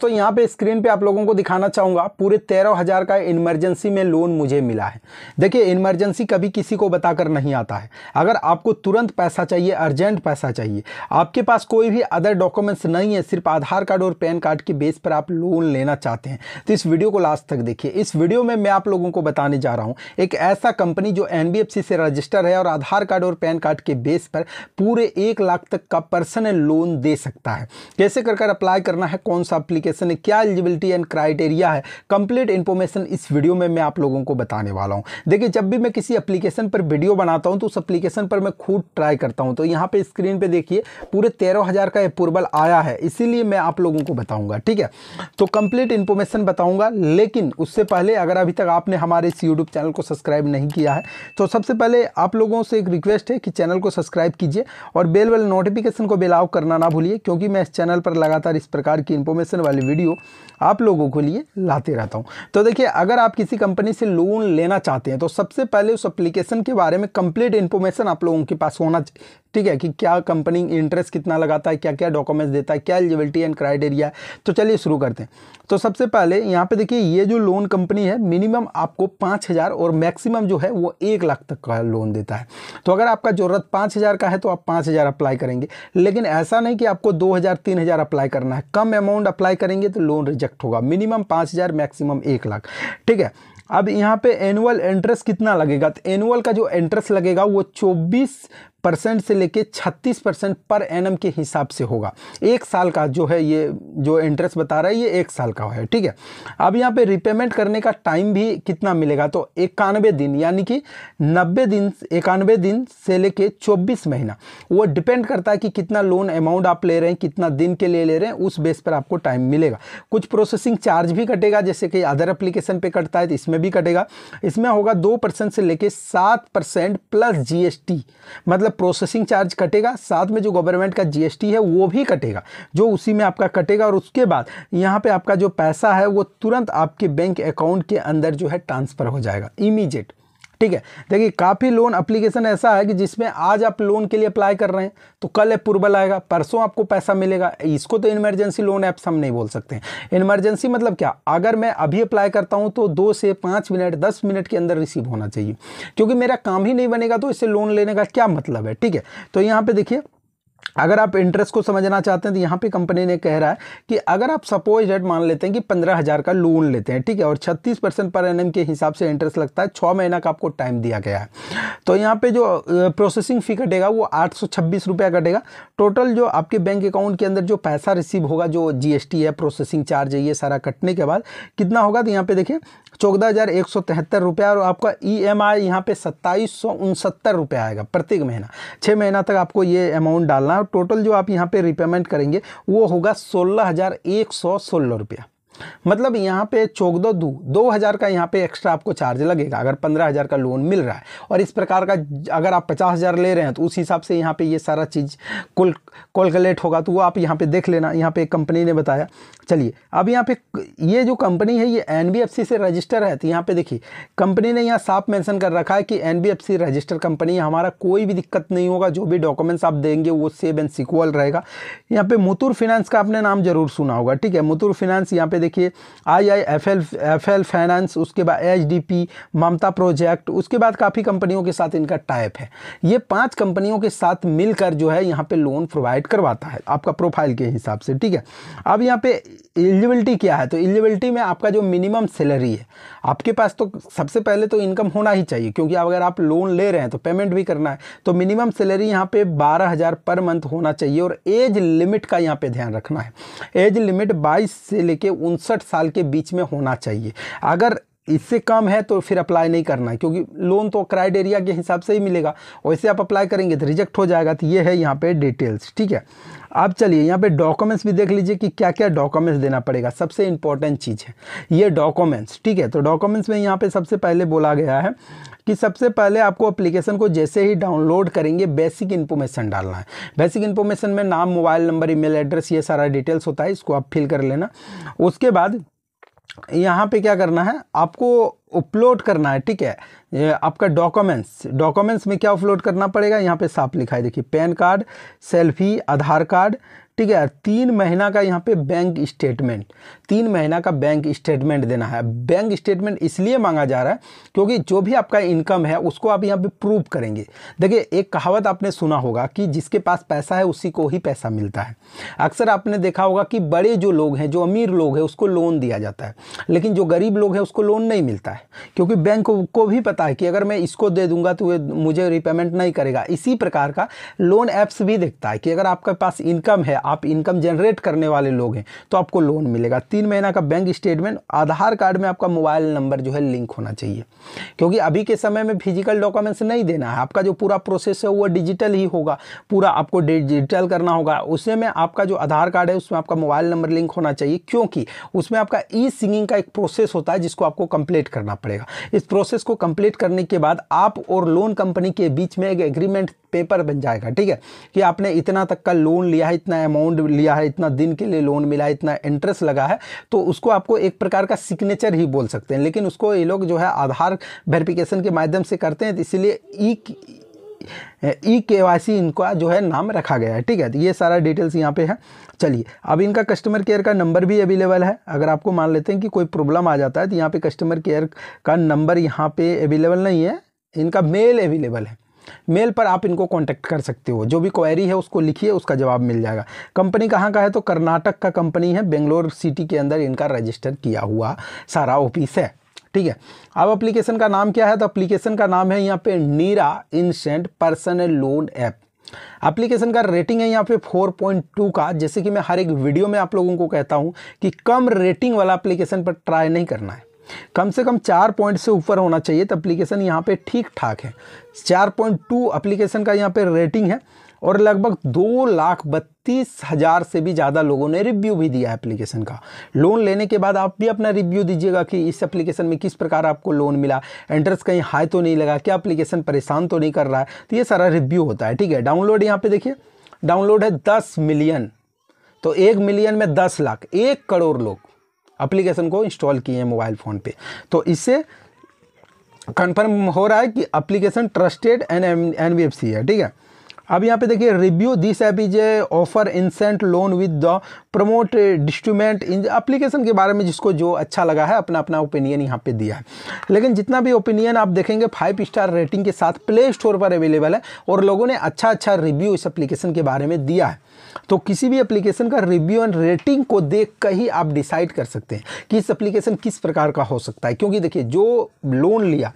दोस्तों यहाँ पे स्क्रीन पे आप लोगों को दिखाना चाहूँगा पूरे तेरह हज़ार का इमरजेंसी में लोन मुझे मिला है देखिए इमरजेंसी कभी किसी को बताकर नहीं आता है अगर आपको तुरंत पैसा चाहिए अर्जेंट पैसा चाहिए आपके पास कोई भी अदर डॉक्यूमेंट्स नहीं है सिर्फ आधार कार्ड और पैन कार्ड के बेस पर आप लोन लेना चाहते हैं तो इस वीडियो को लास्ट तक देखिए इस वीडियो में मैं आप लोगों को बताने जा रहा हूँ एक ऐसा कंपनी जो एन से रजिस्टर है और आधार कार्ड और पैन कार्ड के बेस पर पूरे एक लाख तक का पर्सनल लोन दे सकता है कैसे कर अप्लाई करना है कौन सा अप्लीकेशन एप्लीकेशन है क्या एलिजिबिलिटी एंड क्राइटेरिया है कंप्लीट इन्फॉर्मेशन इस वीडियो में मैं आप लोगों को बताने वाला हूँ देखिए जब भी मैं किसी एप्लीकेशन पर वीडियो बनाता हूँ तो उस एप्लीकेशन पर मैं खुद ट्राई करता हूँ तो यहाँ पर स्क्रीन पर देखिए पूरे तेरह का अप्रूवल आया है इसीलिए मैं आप लोगों को बताऊँगा ठीक है तो कंप्लीट इन्फॉर्मेशन बताऊँगा लेकिन उससे पहले अगर अभी तक आपने हमारे इस यूट्यूब चैनल को सब्सक्राइब नहीं किया है तो सबसे पहले आप लोगों से एक रिक्वेस्ट है कि चैनल को सब्सक्राइब कीजिए और बेल वाले नोटिफिकेशन को बेलाव करना ना भूलिए क्योंकि मैं इस चैनल पर लगातार इस प्रकार की इंफॉर्मेशन वाली वाली वीडियो आप लोगों के लिए लाते रहता हूँ तो देखिए अगर आप किसी कंपनी से लोन लेना चाहते हैं तो सबसे पहले उस एप्लीकेशन के बारे में कंप्लीट इन्फॉर्मेशन आप लोगों के पास होना ठीक है कि क्या कंपनी इंटरेस्ट कितना लगाता है क्या क्या डॉक्यूमेंट्स देता है क्या एलिजिबिलिटी एंड क्राइटेरिया तो चलिए शुरू करते हैं तो सबसे पहले यहाँ पर देखिए ये जो लोन कंपनी है मिनिमम आपको पाँच और मैक्सिमम जो है वो एक लाख तक का लोन देता है तो अगर आपका ज़रूरत पाँच का है तो आप पाँच अप्लाई करेंगे लेकिन ऐसा नहीं कि आपको दो हज़ार अप्लाई करना है कम अमाउंट अप्लाई करेंगे तो लोन रिजेक्ट होगा मिनिमम पाँच हज़ार मैक्सिमम एक लाख ठीक है अब यहाँ पे एनुअल इंटरेस्ट कितना लगेगा तो एनुअल का जो इंटरेस्ट लगेगा वो चौबीस परसेंट से लेके 36 परसेंट पर एनम के हिसाब से होगा एक साल का जो है ये जो इंटरेस्ट बता रहा है ये एक साल का है ठीक है अब यहाँ पे रिपेमेंट करने का टाइम भी कितना मिलेगा तो इक्यानवे दिन यानी कि नब्बे दिन इक्यानवे दिन से लेके चौबीस महीना वो डिपेंड करता है कि कितना लोन अमाउंट आप ले रहे हैं कितना दिन के लिए ले रहे हैं उस बेस पर आपको टाइम मिलेगा कुछ प्रोसेसिंग चार्ज भी कटेगा जैसे कि अदर अप्लीकेशन पर कटता है तो इसमें भी कटेगा इसमें होगा दो परसेंट से लेकर सात परसेंट प्लस जी मतलब मतलब प्रोसेसिंग चार्ज कटेगा साथ में जो गवर्नमेंट का जीएसटी है वो भी कटेगा जो उसी में आपका कटेगा और उसके बाद यहाँ पे आपका जो पैसा है वो तुरंत आपके बैंक अकाउंट के अंदर जो है ट्रांसफ़र हो जाएगा इमीजिएट ठीक है देखिए काफ़ी लोन अप्लीकेशन ऐसा है कि जिसमें आज आप लोन के लिए अप्लाई कर रहे हैं तो कल अप्रूवल आएगा परसों आपको पैसा मिलेगा इसको तो इमरजेंसी लोन ऐप्स हम नहीं बोल सकते हैं इमरजेंसी मतलब क्या अगर मैं अभी अप्लाई करता हूँ तो दो से पाँच मिनट दस मिनट के अंदर रिसीव होना चाहिए क्योंकि मेरा काम ही नहीं बनेगा तो इससे लोन लेने का क्या मतलब है ठीक है तो यहाँ पर देखिए अगर आप इंटरेस्ट को समझना चाहते हैं तो यहाँ पे कंपनी ने कह रहा है कि अगर आप सपोज डेट मान लेते हैं कि पंद्रह हज़ार का लोन लेते हैं ठीक है और छत्तीस परसेंट पर एन के हिसाब से इंटरेस्ट लगता है छः महीना का आपको टाइम दिया गया है तो यहाँ पे जो प्रोसेसिंग फ़ी कटेगा वो आठ सौ छब्बीस रुपया कटेगा टोटल जो आपके बैंक अकाउंट के अंदर जो पैसा रिसीव होगा जो जी है प्रोसेसिंग चार्ज है ये सारा कटने के बाद कितना होगा तो यहाँ पर देखिए चौदह हज़ार एक सौ तिहत्तर रुपया और आपका ई एम आई यहाँ सत्ताईस सौ उनसत्तर आएगा प्रत्येक महीना छः महीना तक आपको ये अमाउंट डालना निकालना है और टोटल जो आप यहाँ पे रिपेमेंट करेंगे वो होगा सोलह हज़ार एक सौ सोलह रुपया मतलब यहाँ पे चौकदो दू दो हज़ार का यहाँ पे एक्स्ट्रा आपको चार्ज लगेगा अगर पंद्रह हज़ार का लोन मिल रहा है और इस प्रकार का अगर आप पचास हज़ार ले रहे हैं तो उस हिसाब से यहाँ पे ये यह सारा चीज़ कुल कैलकुलेट होगा तो वो आप यहाँ पे देख लेना यहाँ पे कंपनी ने बताया चलिए अब यहाँ पे ये जो कंपनी है ये एन से रजिस्टर है तो यहाँ पर देखिए कंपनी ने यहाँ साफ मैंसन कर रखा है कि एन रजिस्टर कंपनी है हमारा कोई भी दिक्कत नहीं होगा जो भी डॉक्यूमेंट्स आप देंगे वो सेव एंड सिक्वल रहेगा यहाँ पे मुतुर फिनेंस का आपने नाम जरूर सुना होगा ठीक है मुतुर फिनेंस यहाँ पे देखिए I I F L F L finance उसके बाद H D P Mamta project उसके बाद काफ़ी कंपनियों के साथ इनका टाइप है ये पांच कंपनियों के साथ मिलकर जो है यहाँ पे लोन प्रोवाइड करवाता है आपका प्रोफाइल के हिसाब से ठीक है अब यहाँ पे एलिजिबिलिटी क्या है तो एलिजिबिलिटी में आपका जो मिनिमम सैलरी है आपके पास तो सबसे पहले तो इनकम होना ही चाहिए क्योंकि अगर आप लोन ले रहे हैं तो पेमेंट भी करना है तो मिनिमम सैलरी यहाँ पे बारह हज़ार पर मंथ होना चाहिए और एज लिमिट का यहाँ पे ध्यान रखना है एज लिमिट बाईस से लेके उन उनसठ साल के बीच में होना चाहिए अगर इससे कम है तो फिर अप्लाई नहीं करना है क्योंकि लोन तो क्राइटेरिया के हिसाब से ही मिलेगा वैसे आप अप्लाई करेंगे तो रिजेक्ट हो जाएगा तो ये है यहाँ पे डिटेल्स ठीक है आप चलिए यहाँ पे डॉक्यूमेंट्स भी देख लीजिए कि क्या क्या डॉक्यूमेंट्स देना पड़ेगा सबसे इंपॉर्टेंट चीज़ है ये डॉक्यूमेंट्स ठीक है तो डॉक्यूमेंट्स में यहाँ पे सबसे पहले बोला गया है कि सबसे पहले आपको एप्लीकेशन को जैसे ही डाउनलोड करेंगे बेसिक इन्फॉर्मेशन डालना है बेसिक इन्फॉर्मेशन में नाम मोबाइल नंबर ईमेल एड्रेस ये सारा डिटेल्स होता है इसको आप फिल कर लेना उसके बाद यहाँ पे क्या करना है आपको अपलोड करना है ठीक है आपका डॉक्यूमेंट्स डॉक्यूमेंट्स में क्या अपलोड करना पड़ेगा यहाँ पे साफ लिखा है देखिए PAN card selfie Aadhaar card ठीक है तीन महीना का यहाँ पे बैंक स्टेटमेंट तीन महीना का बैंक स्टेटमेंट देना है बैंक स्टेटमेंट इसलिए मांगा जा रहा है क्योंकि जो भी आपका इनकम है उसको आप यहाँ पे प्रूव करेंगे देखिए एक कहावत आपने सुना होगा कि जिसके पास पैसा है उसी को ही पैसा मिलता है अक्सर आपने देखा होगा कि बड़े जो लोग हैं जो अमीर लोग हैं उसको लोन दिया जाता है लेकिन जो गरीब लोग हैं उसको लोन नहीं मिलता है क्योंकि बैंक को भी पता है कि अगर मैं इसको दे दूंगा तो मुझे रिपेमेंट नहीं करेगा इसी प्रकार का लोन ऐप्स भी देखता है कि अगर आपके पास इनकम है आप इनकम जनरेट करने वाले लोग हैं तो आपको लोन मिलेगा तीन महीना का बैंक स्टेटमेंट आधार कार्ड में आपका मोबाइल नंबर जो है लिंक होना चाहिए क्योंकि अभी के समय में फिजिकल डॉक्यूमेंट्स नहीं देना है आपका जो पूरा प्रोसेस है वो डिजिटल ही होगा पूरा आपको डिजिटल करना होगा उसमें में आपका जो आधार कार्ड है उसमें आपका मोबाइल नंबर लिंक होना चाहिए क्योंकि उसमें आपका ई सिंगिंग का एक प्रोसेस होता है जिसको आपको कंप्लीट करना पड़ेगा इस प्रोसेस को कंप्लीट करने के बाद आप और लोन कंपनी के बीच में एक एग्रीमेंट पेपर बन जाएगा ठीक है कि आपने इतना तक का लोन लिया है इतना अमाउंट अमाउंट लिया है इतना दिन के लिए लोन मिला है इतना इंटरेस्ट लगा है तो उसको आपको एक प्रकार का सिग्नेचर ही बोल सकते हैं लेकिन उसको ये लोग जो है आधार वेरिफिकेशन के माध्यम से करते हैं तो इसीलिए एक ई के वाई सी इनका जो है नाम रखा गया है ठीक है तो ये सारा डिटेल्स यहाँ पे है चलिए अब इनका कस्टमर केयर का नंबर भी अवेलेबल है अगर आपको मान लेते हैं कि कोई प्रॉब्लम आ जाता है तो यहाँ पे कस्टमर केयर का नंबर यहाँ पे अवेलेबल नहीं है इनका मेल अवेलेबल है मेल पर आप इनको कॉन्टैक्ट कर सकते हो जो भी क्वेरी है उसको लिखिए उसका जवाब मिल जाएगा कंपनी कहाँ का है तो कर्नाटक का कंपनी है बेंगलोर सिटी के अंदर इनका रजिस्टर किया हुआ सारा ऑफिस है ठीक है अब अप्लीकेशन का नाम क्या है तो अप्लीकेशन का नाम है यहाँ पे Nira instant personal loan app application का रेटिंग है यहाँ पे 4.2 का जैसे कि मैं हर एक वीडियो में आप लोगों को कहता हूँ कि कम रेटिंग वाला एप्लीकेशन पर ट्राई नहीं करना है कम से कम चार पॉइंट से ऊपर होना चाहिए तो अप्लीकेशन यहाँ पे ठीक ठाक है चार पॉइंट टू अप्लीकेशन का यहाँ पे रेटिंग है और लगभग दो लाख बत्तीस हज़ार से भी ज़्यादा लोगों ने रिव्यू भी दिया है एप्लीकेशन का लोन लेने के बाद आप भी अपना रिव्यू दीजिएगा कि इस एप्लीकेशन में किस प्रकार आपको लोन मिला इंटरेस्ट कहीं हाई तो नहीं लगा क्या एप्लीकेशन परेशान तो नहीं कर रहा है तो ये सारा रिव्यू होता है ठीक है डाउनलोड यहाँ पर देखिए डाउनलोड है दस मिलियन तो एक मिलियन में दस लाख एक करोड़ लोग एप्लीकेशन को इंस्टॉल किए हैं मोबाइल फ़ोन पे तो इससे कंफर्म हो रहा है कि एप्लीकेशन ट्रस्टेड एम एन है ठीक है अब यहाँ पे देखिए review this app is offer instant loan with the prompt disbursement इन एप्लीकेशन के बारे में जिसको जो अच्छा लगा है अपना अपना ओपिनियन यहाँ पे दिया है लेकिन जितना भी ओपिनियन आप देखेंगे फाइव स्टार रेटिंग के साथ प्ले स्टोर पर अवेलेबल है और लोगों ने अच्छा अच्छा रिव्यू इस एप्लीकेशन के बारे में दिया है तो किसी भी एप्लीकेशन का रिव्यू एंड रेटिंग को देख कर ही आप डिसाइड कर सकते हैं कि इस एप्लीकेशन किस प्रकार का हो सकता है क्योंकि देखिए जो लोन लिया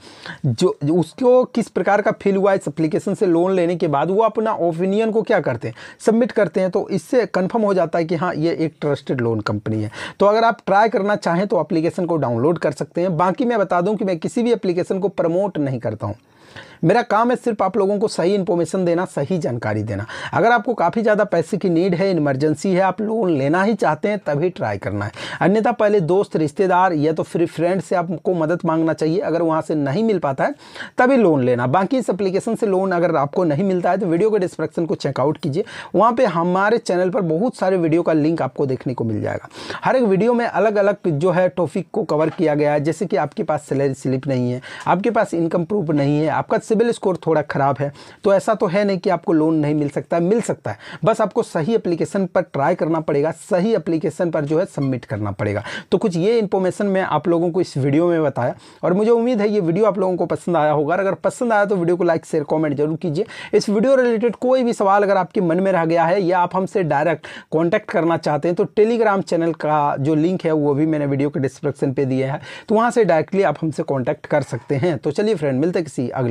जो उसको किस प्रकार का फील हुआ इस एप्लीकेशन से लोन लेने के बाद वो अपना ओपिनियन को क्या करते हैं सबमिट करते हैं तो इससे कन्फर्म हो जाता है कि हाँ ये एक ट्रस्टेड लोन कंपनी है तो अगर आप ट्राई करना चाहें तो एप्लीकेशन को डाउनलोड कर सकते हैं बाकी मैं बता दूँ कि मैं किसी भी एप्लीकेशन को प्रमोट नहीं करता हूँ मेरा काम है सिर्फ आप लोगों को सही इन्फॉर्मेशन देना सही जानकारी देना अगर आपको काफ़ी ज़्यादा पैसे की नीड है इमरजेंसी है आप लोन लेना ही चाहते हैं तभी ट्राई करना है अन्यथा पहले दोस्त रिश्तेदार या तो फिर फ्रेंड से आपको मदद मांगना चाहिए अगर वहाँ से नहीं मिल पाता है तभी लोन लेना बाकी इस अप्लीकेशन से लोन अगर आपको नहीं मिलता है तो वीडियो के डिस्क्रिप्शन को चेकआउट कीजिए वहाँ पर हमारे चैनल पर बहुत सारे वीडियो का लिंक आपको देखने को मिल जाएगा हर एक वीडियो में अलग अलग जो है टॉपिक को कवर किया गया है जैसे कि आपके पास सैलरी स्लिप नहीं है आपके पास इनकम प्रूफ नहीं है आपका सिविल स्कोर थोड़ा ख़राब है तो ऐसा तो है नहीं कि आपको लोन नहीं मिल सकता है मिल सकता है बस आपको सही एप्लीकेशन पर ट्राई करना पड़ेगा सही एप्लीकेशन पर जो है सबमिट करना पड़ेगा तो कुछ ये इन्फॉर्मेशन मैं आप लोगों को इस वीडियो में बताया और मुझे उम्मीद है ये वीडियो आप लोगों को पसंद आया होगा अगर पसंद आया तो वीडियो को लाइक शेयर कॉमेंट जरूर कीजिए इस वीडियो रिलेटेड कोई भी सवाल अगर आपके मन में रह गया है या आप हमसे डायरेक्ट कॉन्टैक्ट करना चाहते हैं तो टेलीग्राम चैनल का जो लिंक है वो भी मैंने वीडियो के डिस्क्रिप्शन पर दिया है तो वहाँ से डायरेक्टली आप हमसे कॉन्टैक्ट कर सकते हैं तो चलिए फ्रेंड मिलते किसी अगले